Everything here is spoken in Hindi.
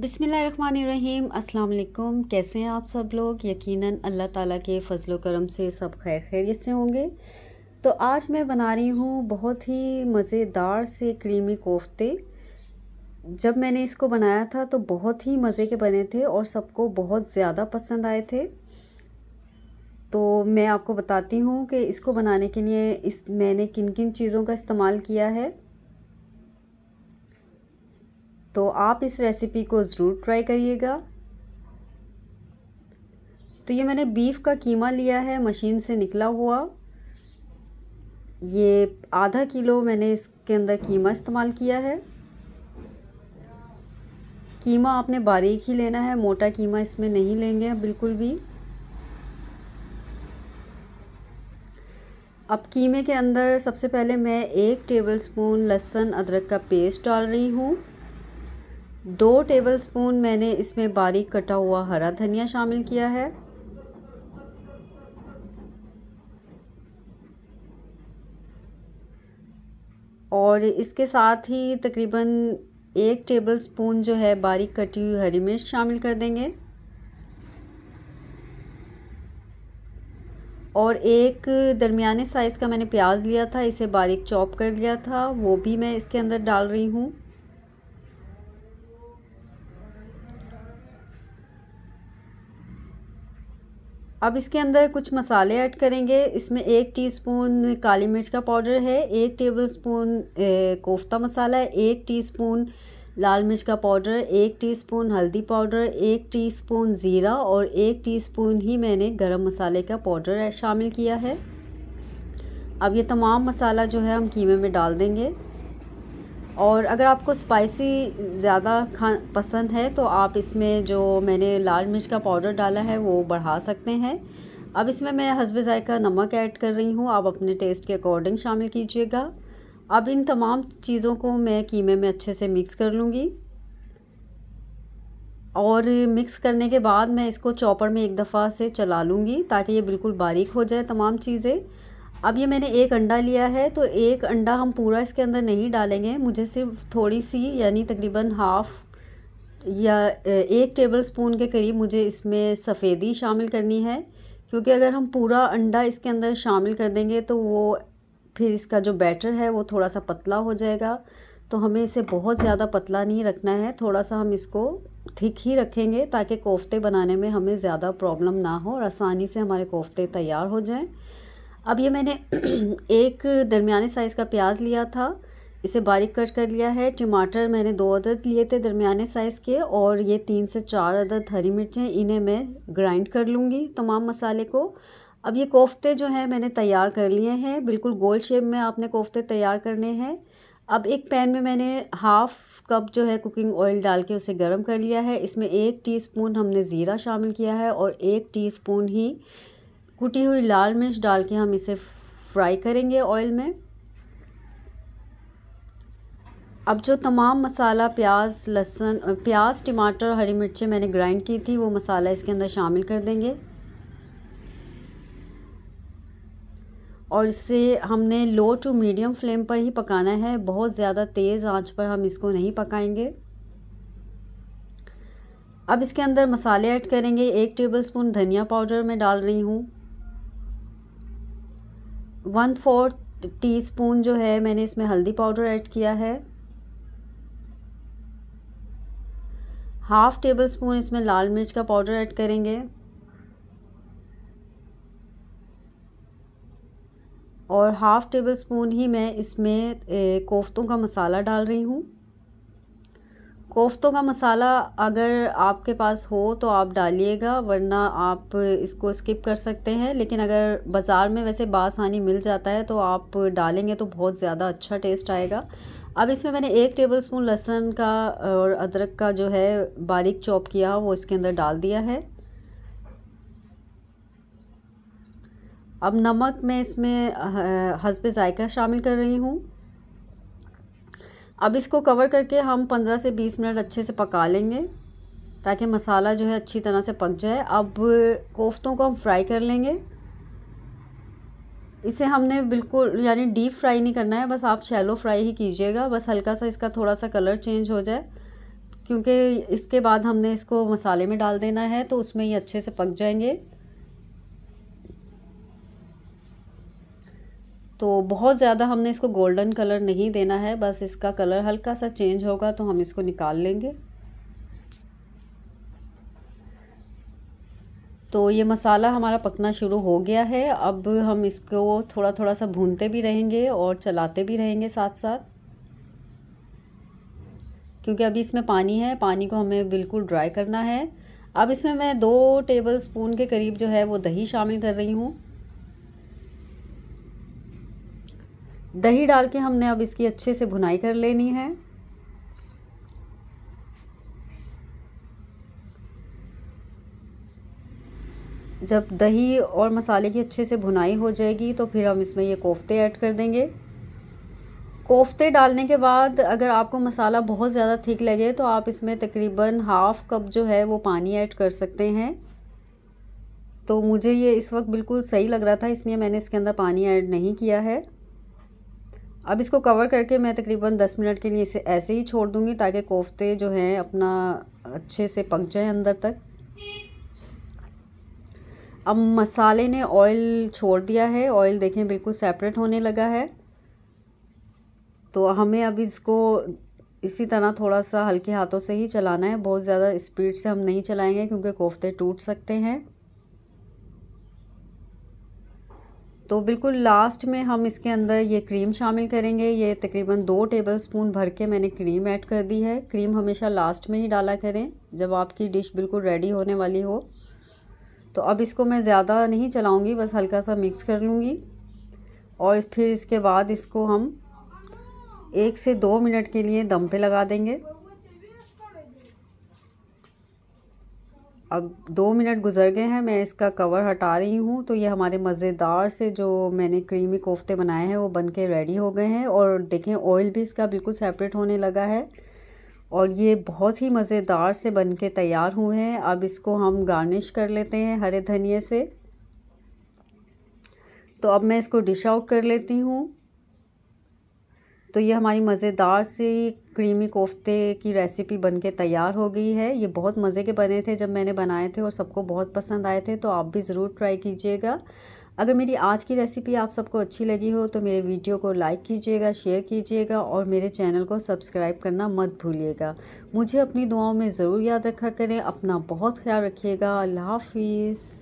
बिसमीम् अल्लाम कैसे हैं आप सब लोग यकीनन अल्लाह ताला के फ़जल करम से सब खैर खैरियत से होंगे तो आज मैं बना रही हूँ बहुत ही मज़ेदार से क्रीमी कोफ्ते जब मैंने इसको बनाया था तो बहुत ही मज़े के बने थे और सबको बहुत ज़्यादा पसंद आए थे तो मैं आपको बताती हूँ कि इसको बनाने के लिए इस मैंने किन किन चीज़ों का इस्तेमाल किया है तो आप इस रेसिपी को ज़रूर ट्राई करिएगा तो ये मैंने बीफ का कीमा लिया है मशीन से निकला हुआ ये आधा किलो मैंने इसके अंदर कीमा इस्तेमाल किया है कीमा आपने बारीक ही लेना है मोटा कीमा इसमें नहीं लेंगे बिल्कुल भी अब कीमे के अंदर सबसे पहले मैं एक टेबलस्पून लहसुन अदरक का पेस्ट डाल रही हूँ दो टेबलस्पून मैंने इसमें बारीक कटा हुआ हरा धनिया शामिल किया है और इसके साथ ही तकरीबन एक टेबलस्पून जो है बारीक कटी हुई हरी मिर्च शामिल कर देंगे और एक दरमियाने साइज़ का मैंने प्याज लिया था इसे बारीक चॉप कर लिया था वो भी मैं इसके अंदर डाल रही हूँ अब इसके अंदर कुछ मसाले ऐड करेंगे इसमें एक टीस्पून काली मिर्च का पाउडर है एक टेबलस्पून कोफ्ता मसाला है एक टीस्पून लाल मिर्च का पाउडर एक टीस्पून हल्दी पाउडर एक टीस्पून ज़ीरा और एक टीस्पून ही मैंने गरम मसाले का पाउडर शामिल किया है अब ये तमाम मसाला जो है हम कीमे में डाल देंगे और अगर आपको स्पाइसी ज़्यादा खा पसंद है तो आप इसमें जो मैंने लाल मिर्च का पाउडर डाला है वो बढ़ा सकते हैं अब इसमें मैं हसब ज़ायका नमक ऐड कर रही हूँ आप अपने टेस्ट के अकॉर्डिंग शामिल कीजिएगा अब इन तमाम चीज़ों को मैं कीमे में अच्छे से मिक्स कर लूँगी और मिक्स करने के बाद मैं इसको चॉपर में एक दफ़ा से चला लूँगी ताकि ये बिल्कुल बारीक हो जाए तमाम चीज़ें अब ये मैंने एक अंडा लिया है तो एक अंडा हम पूरा इसके अंदर नहीं डालेंगे मुझे सिर्फ थोड़ी सी यानी तकरीबन हाफ़ या एक टेबल स्पून के करीब मुझे इसमें सफ़ेदी शामिल करनी है क्योंकि अगर हम पूरा अंडा इसके अंदर शामिल कर देंगे तो वो फिर इसका जो बैटर है वो थोड़ा सा पतला हो जाएगा तो हमें इसे बहुत ज़्यादा पतला नहीं रखना है थोड़ा सा हम इसको ठीक ही रखेंगे ताकि कोफ्ते बनाने में हमें ज़्यादा प्रॉब्लम ना हो और आसानी से हमारे कोफ्ते तैयार हो जाएँ अब ये मैंने एक दरमिया साइज़ का प्याज लिया था इसे बारीक कट कर लिया है टमाटर मैंने दो अदद लिए थे दरमिया साइज़ के और ये तीन से चार अदद हरी मिर्चें इन्हें मैं ग्राइंड कर लूँगी तमाम मसाले को अब ये कोफ्ते जो हैं मैंने तैयार कर लिए हैं बिल्कुल गोल शेप में आपने कोफ्ते तैयार करने हैं अब एक पैन में मैंने हाफ़ कप जो है कुकिंग ऑयल डाल के उसे गर्म कर लिया है इसमें एक टीस्पून हमने ज़ीरा शामिल किया है और एक टीस्पून ही कुटी हुई लाल मिर्च डाल के हम इसे फ्राई करेंगे ऑयल में अब जो तमाम मसाला प्याज लहसुन प्याज टमाटर हरी मिर्चें मैंने ग्राइंड की थी वो मसाला इसके अंदर शामिल कर देंगे और इसे हमने लो टू मीडियम फ्लेम पर ही पकाना है बहुत ज़्यादा तेज़ आंच पर हम इसको नहीं पकाएंगे अब इसके अंदर मसाले ऐड करेंगे एक टेबलस्पून धनिया पाउडर मैं डाल रही हूँ वन फोर्थ टी स्पून जो है मैंने इसमें हल्दी पाउडर ऐड किया है हाफ टेबल स्पून इसमें लाल मिर्च का पाउडर ऐड करेंगे और हाफ़ टेबल स्पून ही मैं इसमें कोफ्तों का मसाला डाल रही हूँ कोफ्तों का मसाला अगर आपके पास हो तो आप डालिएगा वरना आप इसको स्किप कर सकते हैं लेकिन अगर बाज़ार में वैसे बासानी मिल जाता है तो आप डालेंगे तो बहुत ज़्यादा अच्छा टेस्ट आएगा अब इसमें मैंने एक टेबल स्पून लहसुन का और अदरक का जो है बारीक चॉप किया वो इसके अंदर डाल दिया है अब नमक मैं इसमें हसब ज़ायका शामिल कर रही हूँ अब इसको कवर करके हम 15 से 20 मिनट अच्छे से पका लेंगे ताकि मसाला जो है अच्छी तरह से पक जाए अब कोफ्तों को हम फ्राई कर लेंगे इसे हमने बिल्कुल यानी डीप फ्राई नहीं करना है बस आप शैलो फ्राई ही कीजिएगा बस हल्का सा इसका थोड़ा सा कलर चेंज हो जाए क्योंकि इसके बाद हमने इसको मसाले में डाल देना है तो उसमें ये अच्छे से पक जाएंगे तो बहुत ज़्यादा हमने इसको गोल्डन कलर नहीं देना है बस इसका कलर हल्का सा चेंज होगा तो हम इसको निकाल लेंगे तो ये मसाला हमारा पकना शुरू हो गया है अब हम इसको थोड़ा थोड़ा सा भूनते भी रहेंगे और चलाते भी रहेंगे साथ साथ क्योंकि अभी इसमें पानी है पानी को हमें बिल्कुल ड्राई करना है अब इसमें मैं दो टेबल स्पून के करीब जो है वो दही शामिल कर रही हूँ दही डाल के हमने अब इसकी अच्छे से भुनाई कर लेनी है जब दही और मसाले की अच्छे से भुनाई हो जाएगी तो फिर हम इसमें ये कोफ्ते ऐड कर देंगे कोफ्ते डालने के बाद अगर आपको मसाला बहुत ज़्यादा थिक लगे तो आप इसमें तकरीबन हाफ़ कप जो है वो पानी ऐड कर सकते हैं तो मुझे ये इस वक्त बिल्कुल सही लग रहा था इसलिए मैंने इसके अंदर पानी ऐड नहीं किया है अब इसको कवर करके मैं तकरीबन 10 मिनट के लिए इसे ऐसे ही छोड़ दूँगी ताकि कोफ्ते जो हैं अपना अच्छे से पक जाए अंदर तक अब मसाले ने ऑयल छोड़ दिया है ऑयल देखें बिल्कुल सेपरेट होने लगा है तो हमें अब इसको इसी तरह थोड़ा सा हल्के हाथों से ही चलाना है बहुत ज़्यादा स्पीड से हम नहीं चलाएंगे क्योंकि कोफ्ते टूट सकते हैं तो बिल्कुल लास्ट में हम इसके अंदर ये क्रीम शामिल करेंगे ये तकरीबन दो टेबल स्पून भर के मैंने क्रीम ऐड कर दी है क्रीम हमेशा लास्ट में ही डाला करें जब आपकी डिश बिल्कुल रेडी होने वाली हो तो अब इसको मैं ज़्यादा नहीं चलाऊँगी बस हल्का सा मिक्स कर लूँगी और फिर इसके बाद इसको हम एक से दो मिनट के लिए दम पे लगा देंगे अब दो मिनट गुजर गए हैं मैं इसका कवर हटा रही हूँ तो ये हमारे मज़ेदार से जो मैंने क्रीमी कोफ्ते बनाए हैं वो बन के रेडी हो गए हैं और देखें ऑयल भी इसका बिल्कुल सेपरेट होने लगा है और ये बहुत ही मज़ेदार से बन के तैयार हुए हैं अब इसको हम गार्निश कर लेते हैं हरे धनिए से तो अब मैं इसको डिश आउट कर लेती हूँ तो ये हमारी मज़ेदार सी क्रीमी कोफ्ते की रेसिपी बन के तैयार हो गई है ये बहुत मज़े के बने थे जब मैंने बनाए थे और सबको बहुत पसंद आए थे तो आप भी ज़रूर ट्राई कीजिएगा अगर मेरी आज की रेसिपी आप सबको अच्छी लगी हो तो मेरे वीडियो को लाइक कीजिएगा शेयर कीजिएगा और मेरे चैनल को सब्सक्राइब करना मत भूलिएगा मुझे अपनी दुआओं में ज़रूर याद रखा करें अपना बहुत ख्याल रखिएगा अल्लाह हाफिज़